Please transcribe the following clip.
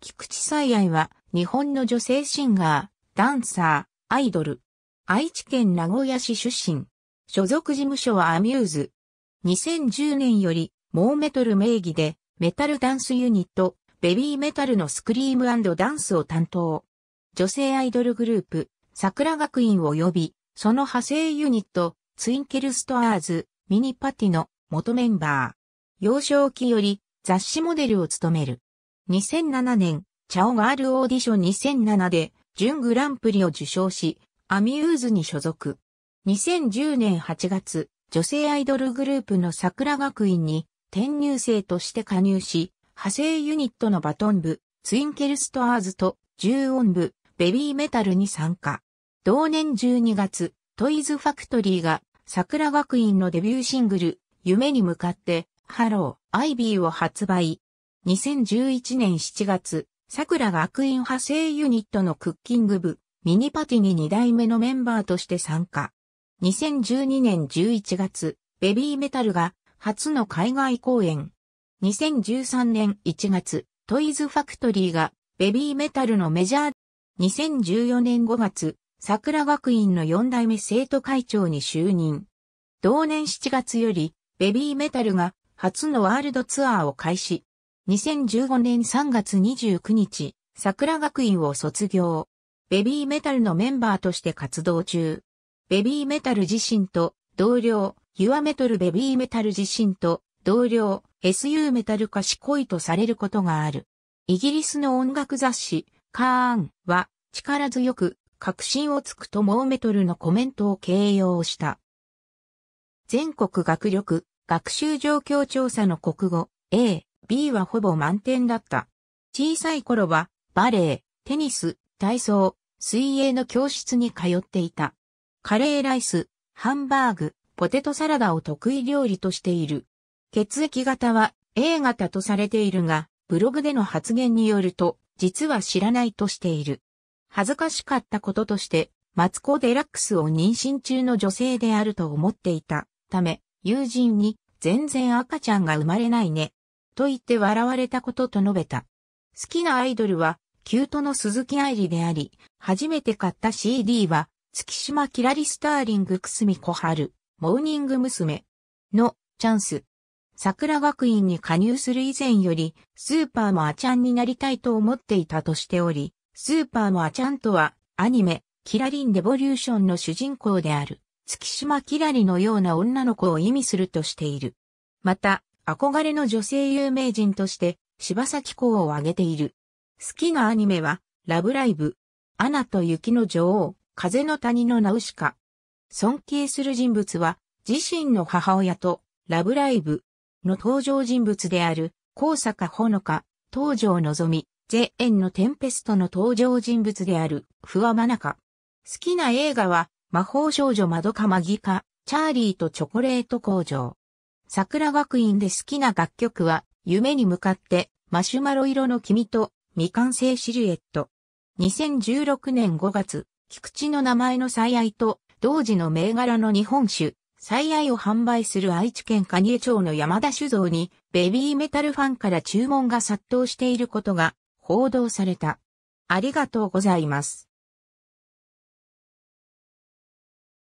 菊池最愛は日本の女性シンガー、ダンサー、アイドル。愛知県名古屋市出身。所属事務所はアミューズ。2010年より、モーメトル名義で、メタルダンスユニット、ベビーメタルのスクリームダンスを担当。女性アイドルグループ、桜学院及び、その派生ユニット、ツインケルストアーズ、ミニパティの元メンバー。幼少期より雑誌モデルを務める。2007年、チャオガールオーディション2007で、準グランプリを受賞し、アミューズに所属。2010年8月、女性アイドルグループの桜学院に転入生として加入し、派生ユニットのバトン部、ツインケルストアーズと重音部、ベビーメタルに参加。同年12月、トイズファクトリーが桜学院のデビューシングル、夢に向かって、ハロー、アイビーを発売。2011年7月、桜学院派生ユニットのクッキング部、ミニパティに2代目のメンバーとして参加。2012年11月、ベビーメタルが初の海外公演。2013年1月、トイズファクトリーがベビーメタルのメジャー。2014年5月、桜学院の4代目生徒会長に就任。同年7月より、ベビーメタルが初のワールドツアーを開始。2015年3月29日、桜学院を卒業。ベビーメタルのメンバーとして活動中。ベビーメタル自身と同僚、ユアメトルベビーメタル自身と同僚、SU メタル賢いとされることがある。イギリスの音楽雑誌、カーンは力強く確信をつくとモーメトルのコメントを形容した。全国学力、学習状況調査の国語、A、B はほぼ満点だった。小さい頃は、バレエ、テニス、体操、水泳の教室に通っていた。カレーライス、ハンバーグ、ポテトサラダを得意料理としている。血液型は A 型とされているが、ブログでの発言によると、実は知らないとしている。恥ずかしかったこととして、マツコ・デラックスを妊娠中の女性であると思っていたため、友人に、全然赤ちゃんが生まれないね、と言って笑われたことと述べた。好きなアイドルは、キュートの鈴木愛理であり、初めて買った CD は、月島キラリスターリングくすみ小春、モーニング娘。の、チャンス。桜学院に加入する以前より、スーパーのあちゃんになりたいと思っていたとしており、スーパーのあちゃんとは、アニメ、キラリンデボリューションの主人公である、月島キラリのような女の子を意味するとしている。また、憧れの女性有名人として、柴咲港を挙げている。好きなアニメは、ラブライブ、アナと雪の女王、風の谷のナウシカ。尊敬する人物は、自身の母親と、ラブライブの登場人物である、高坂ほのか、東条のぞみ、ゼェンのテンペストの登場人物である、不破なか。好きな映画は、魔法少女まどかまぎか、チャーリーとチョコレート工場。桜学院で好きな楽曲は、夢に向かって、マシュマロ色の君と、未完成シルエット。2016年5月、菊池の名前の最愛と、同時の銘柄の日本酒、最愛を販売する愛知県蟹江町の山田酒造に、ベビーメタルファンから注文が殺到していることが、報道された。ありがとうございます。